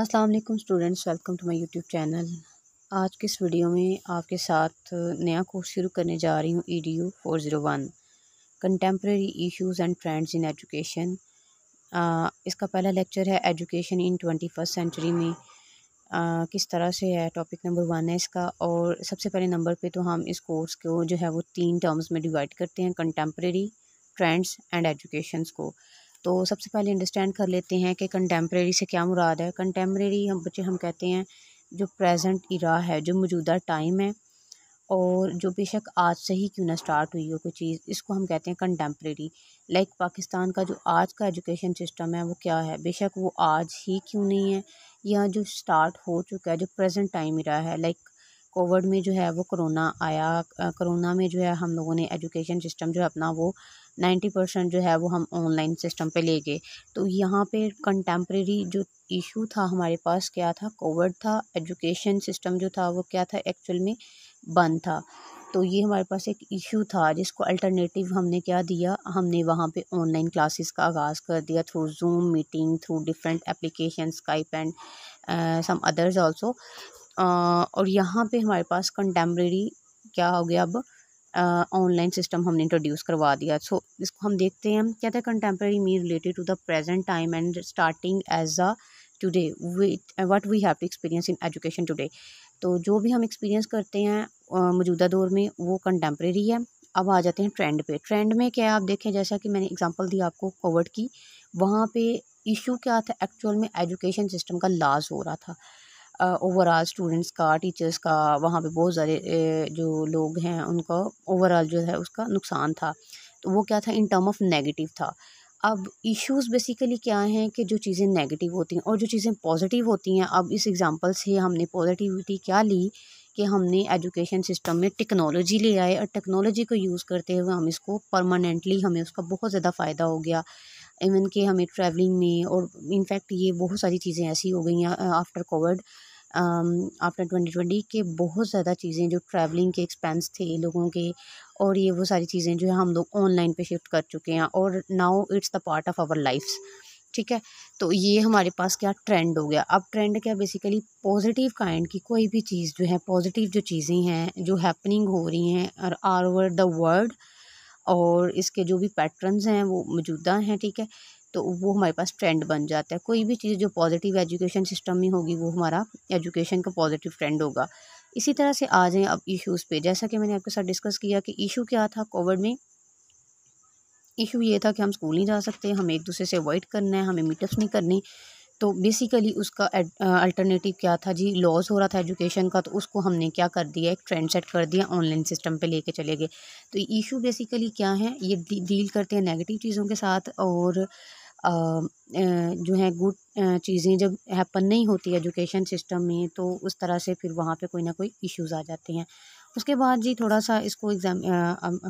अस्सलाम वालेकुम students welcome to my YouTube channel आज के इस वीडियो में आपके साथ नया कोर्स शुरू करने जा रही हूँ E D U four zero one contemporary issues and trends in education इसका पहला लेक्चर है education in twenty first century में आ, किस तरह से है टॉपिक नंबर वन है इसका और सबसे पहले नंबर पर तो हम इस कोर्स को जो है वो तीन टर्म्स में डिवाइड करते हैं कंटेम्प्रेरी ट्रेंड्स एंड एजुकेशन को तो सबसे पहले अंडरस्टैंड कर लेते हैं कि कंटेम्प्रेरी से क्या मुराद है कंटेम्प्रेरी हम बच्चे हम कहते हैं जो प्रेजेंट इरा है जो मौजूदा टाइम है और जो बेशक आज से ही क्यों ना स्टार्ट हुई हो कोई चीज़ इसको हम कहते हैं कंटेम्प्रेरी लाइक पाकिस्तान का जो आज का एजुकेशन सिस्टम है वो क्या है बेशक वो आज ही क्यों नहीं है या जो स्टार्ट हो चुका है जो प्रेजेंट टाइम इरा है लाइक कोविड में जो है वो कोरोना आया कोरोना में जो है हम लोगों ने एजुकेशन सिस्टम जो है अपना वो नाइन्टी परसेंट जो है वो हम ऑनलाइन सिस्टम पे ले गए तो यहाँ पे कंटेम्प्रेरी जो इशू था हमारे पास क्या था कोविड था एजुकेशन सिस्टम जो था वो क्या था एक्चुअल में बंद था तो ये हमारे पास एक इशू था जिसको अल्टरनेटिव हमने क्या दिया हमने वहाँ पे ऑनलाइन क्लासेस का आगाज़ कर दिया through Zoom meeting through different application Skype and some others also और यहाँ पे हमारे पास कंटेम्प्रेरी क्या हो गया अब ऑनलाइन सिस्टम हमने इंट्रोड्यूस करवा दिया सो so, इसको हम देखते हैं कहते हैं contemporary mean related to the present time and starting as a today what we have to experience in education today तो जो भी हम एक्सपीरियंस करते हैं मौजूदा दौर में वो कंटेम्प्रेरी है अब आ जाते हैं ट्रेंड पे ट्रेंड में क्या है आप देखें जैसा कि मैंने एग्जाम्पल दी आपको कोविड की वहाँ पे इशू क्या था एक्चुअल में एजुकेशन सिस्टम का लाज हो रहा था ओवरऑल स्टूडेंट्स का टीचर्स का वहाँ पे बहुत सारे जो लोग हैं उनका ओवरऑल जो है उसका नुकसान था तो वो क्या था इन टर्म ऑफ नेगेटिव था अब इश्यूज बेसिकली क्या हैं कि जो चीज़ें नेगेटिव होती हैं और जो चीज़ें पॉजिटिव होती हैं अब इस एग्ज़ाम्पल से हमने पॉजिटिविटी क्या ली कि हमने एजुकेशन सिस्टम में टेक्नोलॉजी ले आए और टेक्नोलॉजी को यूज़ करते हुए हम इसको परमानेंटली हमें उसका बहुत ज़्यादा फ़ायदा हो गया इवन कि हमें ट्रैवलिंग में और इनफैक्ट ये बहुत सारी चीज़ें ऐसी हो गई हैं after Covid after twenty twenty के बहुत ज़्यादा चीज़ें जो ट्रैवलिंग के एक्सपेंस थे लोगों के और ये वो सारी चीज़ें जो है हम लोग ऑनलाइन पे शिफ्ट कर चुके हैं और now it's the part of our lifes ठीक है तो ये हमारे पास क्या ट्रेंड हो गया अब ट्रेंड क्या बेसिकली पॉजिटिव काइंड की कोई भी चीज़ जो है पॉजिटिव जो चीज़ें हैं जो हैपनिंग हो रही हैं और आल ओवर द वर्ल्ड और इसके जो भी पैटर्न्स हैं वो मौजूदा हैं ठीक है तो वो हमारे पास ट्रेंड बन जाता है कोई भी चीज़ जो पॉजिटिव एजुकेशन सिस्टम में होगी वो हमारा एजुकेशन का पॉजिटिव ट्रेंड होगा इसी तरह से आ जाएँ अब इश्यूज़ पे जैसा कि मैंने आपके साथ डिस्कस किया कि इशू क्या था कोविड में इशू ये था कि हम स्कूल नहीं जा सकते हमें एक दूसरे से अवॉइड करना है हमें मीटअप्स नहीं करनी तो बेसिकली उसका अल्टरनेटिव क्या था जी लॉस हो रहा था एजुकेशन का तो उसको हमने क्या कर दिया एक ट्रेंड सेट कर दिया ऑनलाइन सिस्टम पे लेके चले गए तो इशू बेसिकली क्या है ये डील करते हैं नेगेटिव चीज़ों के साथ और आ, जो है गुड चीज़ें जब हैपन नहीं होती एजुकेशन सिस्टम में तो उस तरह से फिर वहाँ पे कोई ना कोई इश्यूज आ जाते हैं उसके बाद जी थोड़ा सा इसको एग्ज़ाम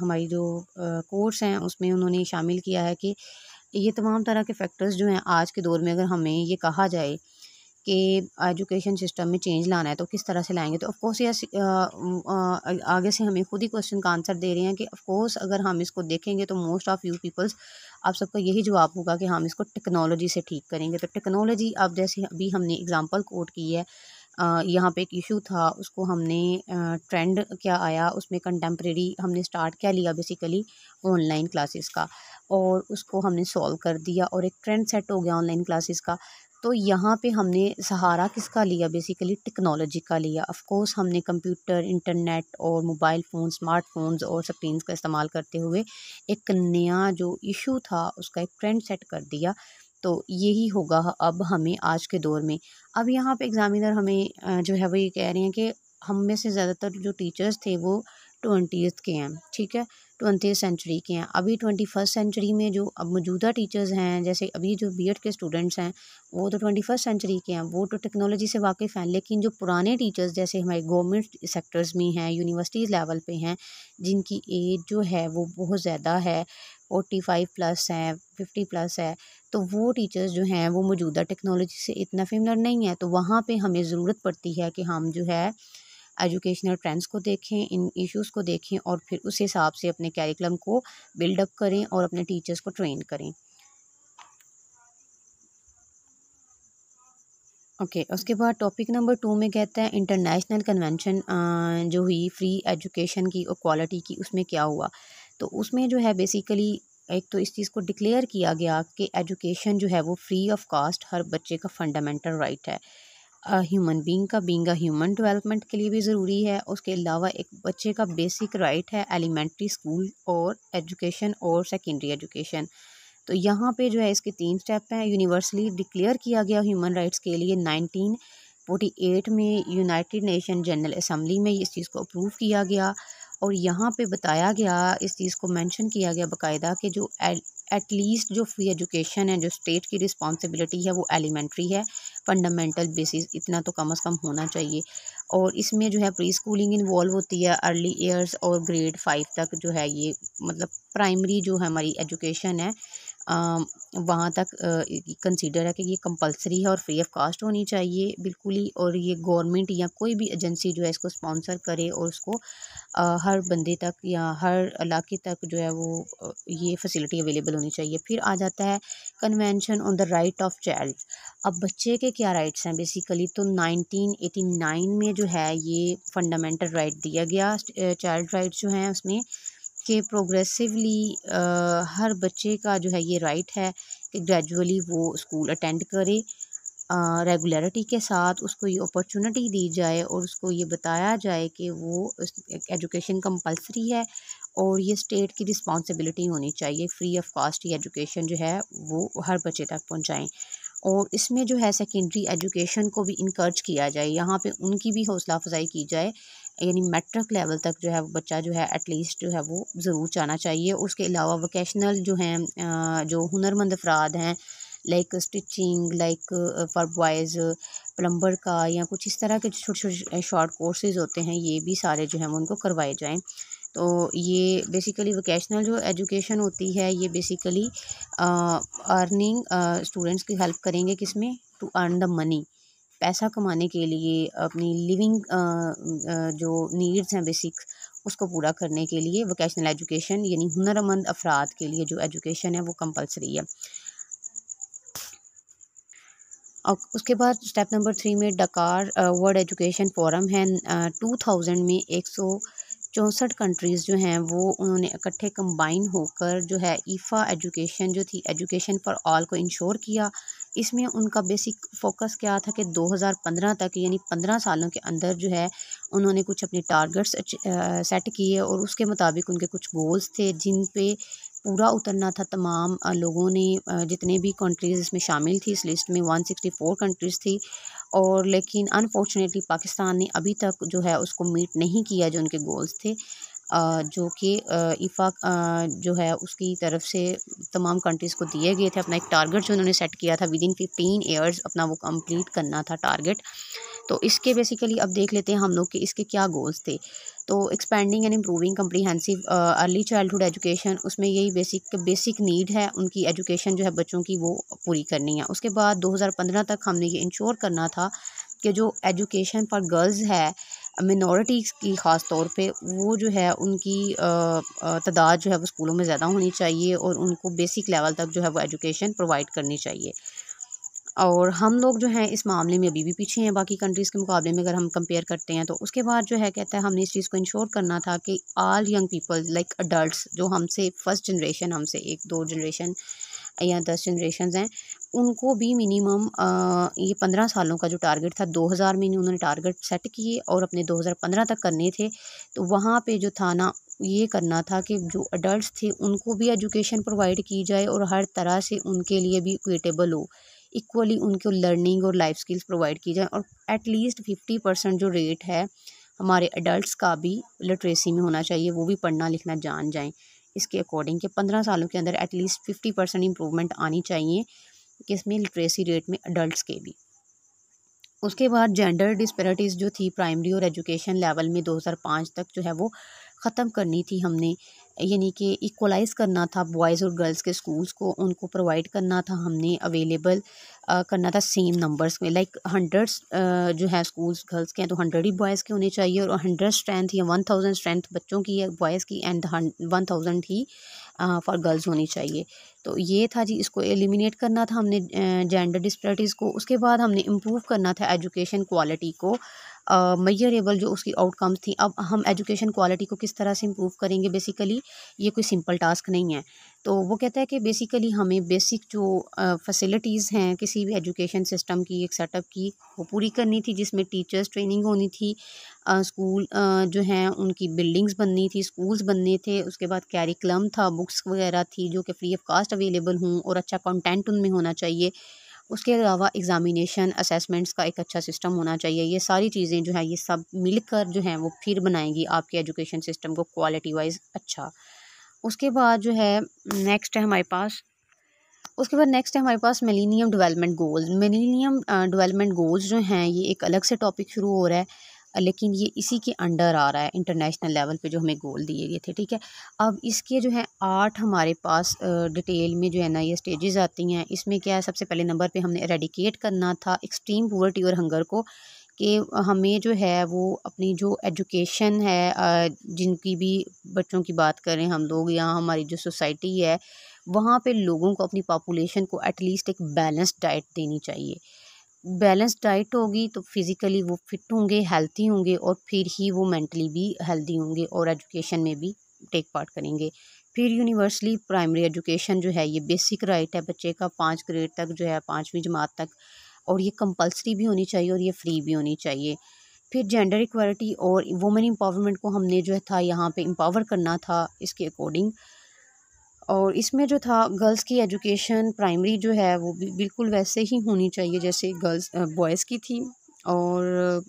हमारी जो कोर्स हैं उसमें उन्होंने शामिल किया है कि ये तमाम तरह के फैक्टर्स जो हैं आज के दौर में अगर हमें ये कहा जाए कि एजुकेशन सिस्टम में चेंज लाना है तो किस तरह से लाएंगे तो ऑफकोर्स ये आगे से हमें खुद ही क्वेश्चन का आंसर दे रहे हैं कि ऑफकोर्स अगर हम इसको देखेंगे तो मोस्ट ऑफ़ यू पीपल्स आप सबका यही जवाब होगा कि हम इसको टेक्नोलॉजी से ठीक करेंगे तो टेक्नोलॉजी अब जैसे अभी हमने एग्ज़ाम्पल कोट की है यहाँ पे एक इशू था उसको हमने ट्रेंड क्या आया उसमें कंटेम्प्रेरी हमने स्टार्ट क्या लिया बेसिकली ऑनलाइन क्लासेस का और उसको हमने सॉल्व कर दिया और एक ट्रेंड सेट हो गया ऑनलाइन क्लासेस का तो यहाँ पे हमने सहारा किसका लिया बेसिकली टेक्नोलॉजी का लिया ऑफ कोर्स हमने कंप्यूटर इंटरनेट और मोबाइल फ़ोन स्मार्टफोन्स और स्क्रीन का इस्तेमाल करते हुए एक नया जो इशू था उसका एक ट्रेंड सेट कर दिया तो यही होगा अब हमें आज के दौर में अब यहाँ पे एग्ज़ामिनर हमें जो है वो ये कह रहे हैं कि हम में से ज़्यादातर जो टीचर्स थे वो ट्वेंटी के हैं ठीक है ट्वेंटी सेंचुरी के हैं अभी ट्वेंटी फर्स्ट सेंचुरी में जो अब मौजूदा टीचर्स हैं जैसे अभी जो बी के स्टूडेंट्स हैं वो तो ट्वेंटी फर्स्ट सेंचुरी के हैं वो तो टेक्नोलॉजी से वाकिफ़ हैं लेकिन जो पुराने टीचर्स जैसे हमारे गवर्नमेंट सेक्टर्स में हैं यूनिवर्सिटीज़ लेवल पे हैं जिनकी एज जो है वो बहुत ज़्यादा है फोर्टी फाइव प्लस है फिफ्टी प्लस है तो वो टीचर्स जो हैं वो मौजूदा टेक्नोलॉजी से इतना फेमलर नहीं है तो वहाँ पर हमें ज़रूरत पड़ती है कि हम जो है एजुकेशनल ट्रेंड्स को देखें इन इश्यूज़ को देखें और फिर उस हिसाब से अपने कैरिकुलम को बिल्डअप करें और अपने टीचर्स को ट्रेन करें ओके okay, उसके बाद टॉपिक नंबर टू में कहता है इंटरनेशनल कन्वेंशन जो हुई फ्री एजुकेशन की और क्वालिटी की उसमें क्या हुआ तो उसमें जो है बेसिकली एक तो इस चीज़ को डिक्लेयर किया गया कि एजुकेशन जो है वो फ्री ऑफ कास्ट हर बच्चे का फंडामेंटल राइट है ह्यूमन बींग का बींग ह्यूमन डेवलपमेंट के लिए भी ज़रूरी है उसके अलावा एक बच्चे का बेसिक राइट है एलिमेंट्री स्कूल और एजुकेशन और सेकेंडरी एजुकेशन तो यहाँ पे जो है इसके तीन स्टेप हैं यूनिवर्सली डिक्लेयर किया गया ह्यूमन राइट्स के लिए नाइनटीन एट में यूनाइटेड नेशन जनरल असम्बली में इस चीज़ को अप्रूव किया गया और यहाँ पे बताया गया इस चीज़ को मेंशन किया गया बकायदा कि जो एटलीस्ट जो फ्री एजुकेशन है जो स्टेट की रिस्पॉन्सिबिलिटी है वो एलिमेंट्री है फंडामेंटल बेसिस इतना तो कम अज़ कम होना चाहिए और इसमें जो है प्री स्कूलिंग इन्वॉल्व होती है अर्ली ईयर्स और ग्रेड फाइव तक जो है ये मतलब प्राइमरी जो है हमारी एजुकेशन है वहाँ तक कंसीडर है कि ये कंपलसरी है और फ्री ऑफ कास्ट होनी चाहिए बिल्कुल ही और ये गवर्नमेंट या कोई भी एजेंसी जो है इसको स्पॉन्सर करे और उसको हर बंदे तक या हर इलाके तक जो है वो ये फैसिलिटी अवेलेबल होनी चाहिए फिर आ जाता है convention on the right of child अब बच्चे के क्या राइट्स हैं बेसिकली तो 1989 में जो है ये फंडामेंटल राइट दिया गया चाइल्ड राइट्स जो हैं उसमें कि प्रोग्रेसिवली हर बच्चे का जो है ये राइट है कि ग्रेजुअली वो स्कूल अटेंड करे रेगुलरिटी के साथ उसको ये अपॉर्चुनिटी दी जाए और उसको ये बताया जाए कि वो एजुकेशन कंपलसरी है और ये स्टेट की रिस्पॉन्सिबिलिटी होनी चाहिए फ्री ऑफ कॉस्ट ये एजुकेशन जो है वो हर बच्चे तक पहुँचाएँ और इसमें जो है सेकेंडरी एजुकेशन को भी इनकर्ज किया जाए यहाँ पे उनकी भी हौसला अफजाई की जाए यानी मैट्रिक लेवल तक जो है वो बच्चा जो है एटलीस्ट जो है वो ज़रूर जाना चाहिए उसके अलावा वोकेशनल जो हैं जो हुनरमंद अफराद हैं like stitching like for boys plumber का या कुछ इस तरह के छोटे छोटे शॉर्ट कोर्सेज होते हैं ये भी सारे जो हैं उनको करवाए जाएँ तो ये बेसिकली वोकेशनल जो एजुकेशन होती है ये बेसिकली अर्निंग स्टूडेंट्स की हेल्प करेंगे किस में टू अर्न द मनी पैसा कमाने के लिए अपनी लिविंग जो नीड्स हैं बेसिक उसको पूरा करने के लिए वोकेशनल एजुकेशन यानी हुनरमंद अफराद के लिए जो एजुकेशन है वो कंपलसरी है और उसके बाद स्टेप नंबर थ्री में डकार वर्ल्ड एजुकेशन फोरम है टू थाउजेंड में एक सौ चौंसठ कंट्रीज़ जो हैं वो उन्होंने इकट्ठे कंबाइन होकर जो है ईफ़ा e एजुकेशन जो थी एजुकेशन फॉर ऑल को इंश्योर किया इसमें उनका बेसिक फोकस क्या था कि 2015 तक यानी 15 सालों के अंदर जो है उन्होंने कुछ अपने टारगेट्स सेट किए और उसके मुताबिक उनके कुछ गोल्स थे जिन पे पूरा उतरना था तमाम लोगों ने जितने भी कंट्रीज़ इसमें शामिल थी इस लिस्ट में 164 कंट्रीज़ थी और लेकिन अनफॉर्चुनेटली पाकिस्तान ने अभी तक जो है उसको मीट नहीं किया जो उनके गोल्स थे जो कि इफ़ा जो है उसकी तरफ से तमाम कंट्रीज़ को दिए गए थे अपना एक टारगेट जो उन्होंने सेट किया था विद इन फिफ्टीन ईयर्स अपना वो कंप्लीट करना था टारगेट तो इसके बेसिकली अब देख लेते हैं हम लोग कि इसके क्या गोल्स थे तो expanding and improving comprehensive early childhood education उसमें यही बेसिक बेसिक नीड है उनकी एजुकेशन जो है बच्चों की वो पूरी करनी है उसके बाद 2015 तक हमने ये इंश्योर करना था कि जो एजुकेशन फॉर गर्ल्स है मिनॉरिटीज़ की ख़ास तौर पे वो जो है उनकी तादाद जो है वो स्कूलों में ज़्यादा होनी चाहिए और उनको बेसिक लेवल तक जो है वो एजुकेशन प्रोवाइड करनी चाहिए और हम लोग जो हैं इस मामले में अभी भी पीछे हैं बाकी कंट्रीज़ के मुकाबले में अगर हम कंपेयर करते हैं तो उसके बाद जो है कहता है हमने इस चीज़ को इंश्योर करना था कि all young people like adult जो हमसे फ़र्स्ट जनरेशन हमसे एक दो जनरेशन या दस जनरेशंस हैं उनको भी मिनिमम ये पंद्रह सालों का जो टारगेट था दो हज़ार में उन्होंने टारगेट सेट किए और अपने दो हज़ार पंद्रह तक करने थे तो वहाँ पे जो था ना ये करना था कि जो अडल्ट थे उनको भी एजुकेशन प्रोवाइड की जाए और हर तरह से उनके लिए भी इक्वेटेबल हो इक्वली उनको लर्निंग और लाइफ स्किल्स प्रोवाइड की जाए और एटलीस्ट फिफ्टी परसेंट जो रेट है हमारे अडल्ट का भी लिटरेसी में होना चाहिए वो भी पढ़ना लिखना जान जाएँ इसके अकॉर्डिंग कि पंद्रह सालों के अंदर एटलीस्ट फिफ्टी परसेंट इम्प्रूवमेंट आनी चाहिए कि इसमें लिटरेसी रेट में अडल्ट के भी उसके बाद जेंडर डिस्पेरिटीज़ जो थी प्राइमरी और एजुकेशन लेवल में 2005 तक जो है वो ख़त्म करनी थी हमने यानी कि इक्वलाइज़ करना था बॉयज़ और गर्ल्स के स्कूल्स को उनको प्रोवाइड करना था हमने अवेलेबल करना था सेम नंबर्स में लाइक हंड्रेड्स जो है स्कूल्स गर्ल्स के हैं तो हंड्रेड ही बॉयज़ के होने चाहिए और हंड्रेड स्ट्रेंथ या वन थाउजेंड स्ट्रेंथ बच्चों की है बॉयज़ की एंड वन थाउजेंड ही फॉर गर्ल्स होनी चाहिए तो ये था जी इसको एलिमिनेट करना था हमने जेंडर डिस्पेरिटीज़ को उसके बाद हमने इम्प्रूव करना था एजुकेशन क्वालिटी को मैयरेबल जो उसकी आउटकम्स थी अब हम एजुकेशन क्वालिटी को किस तरह से इम्प्रूव करेंगे बेसिकली ये कोई सिंपल टास्क नहीं है तो वो कहता है कि बेसिकली हमें बेसिक जो फैसिलिटीज़ हैं किसी भी एजुकेशन सिस्टम की एक सेटअप की वो पूरी करनी थी जिसमें टीचर्स ट्रेनिंग होनी थी स्कूल जो हैं उनकी बिल्डिंग्स बननी थी स्कूल्स बनने थे उसके बाद कैरिकलम था बुक्स वगैरह थी जो कि फ्री ऑफ कास्ट अवेलेबल हूँ और अच्छा कॉन्टेंट उनमें होना चाहिए उसके अलावा एग्ज़ामिनेशन असेसमेंट्स का एक अच्छा सिस्टम होना चाहिए ये सारी चीज़ें जो है ये सब मिलकर जो है वो फिर बनाएंगी आपके एजुकेशन सिस्टम को क्वालिटी वाइज अच्छा उसके बाद जो है नेक्स्ट है हमारे पास उसके बाद नेक्स्ट है हमारे पास millennium development goals millennium development goals जो हैं ये एक अलग से टॉपिक शुरू हो रहा है लेकिन ये इसी के अंडर आ रहा है इंटरनेशनल लेवल पे जो हमें गोल दिए गए थे ठीक है अब इसके जो है आठ हमारे पास डिटेल में जो है ना ये स्टेजेस आती हैं इसमें क्या है सबसे पहले नंबर पे हमने रेडिकेट करना था एक्सट्रीम पुअर्टी और हंगर को कि हमें जो है वो अपनी जो एजुकेशन है जिनकी भी बच्चों की बात करें हम लोग या हमारी जो सोसाइटी है वहाँ पे लोगों को अपनी पॉपुलेशन को एटलीस्ट एक बैलेंस डाइट देनी चाहिए बैलेंस डाइट होगी तो फिज़िकली वो फिट होंगे हेल्थी होंगे और फिर ही वो मेंटली भी हेल्दी होंगे और एजुकेशन में भी टेक पार्ट करेंगे फिर यूनिवर्सली प्राइमरी एजुकेशन जो है ये बेसिक राइट है बच्चे का पाँच ग्रेड तक जो है पाँचवीं जमात तक और ये कंपलसरी भी होनी चाहिए और ये फ्री भी होनी चाहिए फिर जेंडर इक्वालिटी और वुमेन एम्पावरमेंट को हमने जो है था यहाँ पे एम्पावर करना था इसके अकॉर्डिंग और इसमें जो था गर्ल्स की एजुकेशन प्राइमरी जो है वो बिल्कुल वैसे ही होनी चाहिए जैसे गर्ल्स बॉयज़ की थी और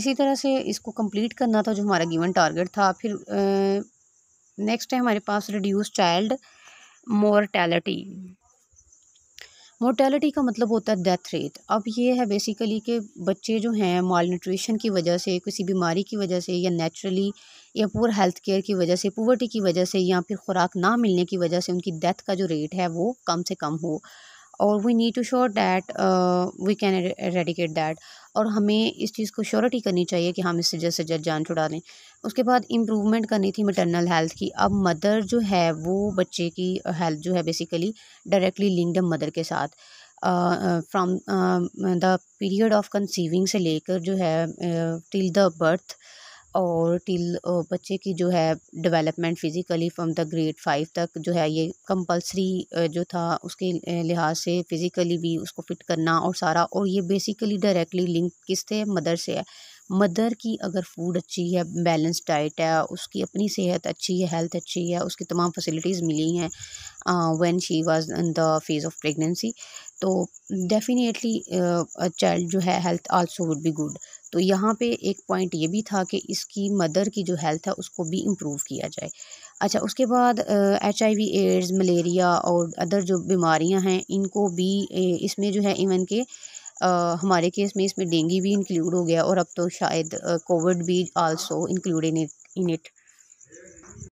इसी तरह से इसको कंप्लीट करना था जो हमारा गिवन टारगेट था फिर नेक्स्ट है हमारे पास रिड्यूस चाइल्ड मोर्टेलिटी मोर्टेलिटी का मतलब होता है डेथ रेट अब ये है बेसिकली कि बच्चे जो हैं माल न्यूट्रिशन की वजह से किसी बीमारी की वजह से या नेचुरली या पुअर हेल्थ केयर की वजह से पुवर्टी की वजह से या फिर ख़ुराक ना मिलने की वजह से उनकी डेथ का जो रेट है वो कम से कम हो और we need to sure that we can eradicate that और हमें इस चीज़ को श्योरिटी करनी चाहिए कि हम इससे जल्द से जल्द जान छुड़ा लें उसके बाद इम्प्रूवमेंट करनी थी मटर्नल हेल्थ की अब मदर जो है वो बच्चे की हेल्थ uh, जो है बेसिकली डायरेक्टली लिंक्ड है मदर के साथ from the period of conceiving से लेकर जो है टिल द बर्थ और टिल बच्चे की जो है development physically from the grade five तक जो है ये कंपलसरी जो था उसके लिहाज से फ़िज़िकली भी उसको फ़िट करना और सारा और ये बेसिकली डायरेक्टली लिंक किससे मदर से है मदर की अगर फूड अच्छी है बैलेंस डाइट है उसकी अपनी सेहत अच्छी है हेल्थ अच्छी है उसकी तमाम फैसिलिटीज़ मिली हैं when she was in the phase of pregnancy तो डेफिनेटली चाइल्ड जो है health also would be good तो यहाँ पे एक पॉइंट ये भी था कि इसकी मदर की जो हेल्थ है उसको भी इम्प्रूव किया जाए अच्छा उसके बाद H I V AIDS malaria और अदर जो बीमारियाँ हैं इनको भी इसमें जो है इवन के आ, हमारे केस में इसमें डेंगू भी इंक्लूड हो गया और अब तो शायद कोविड भी आल्सो इंक्लूड इन इट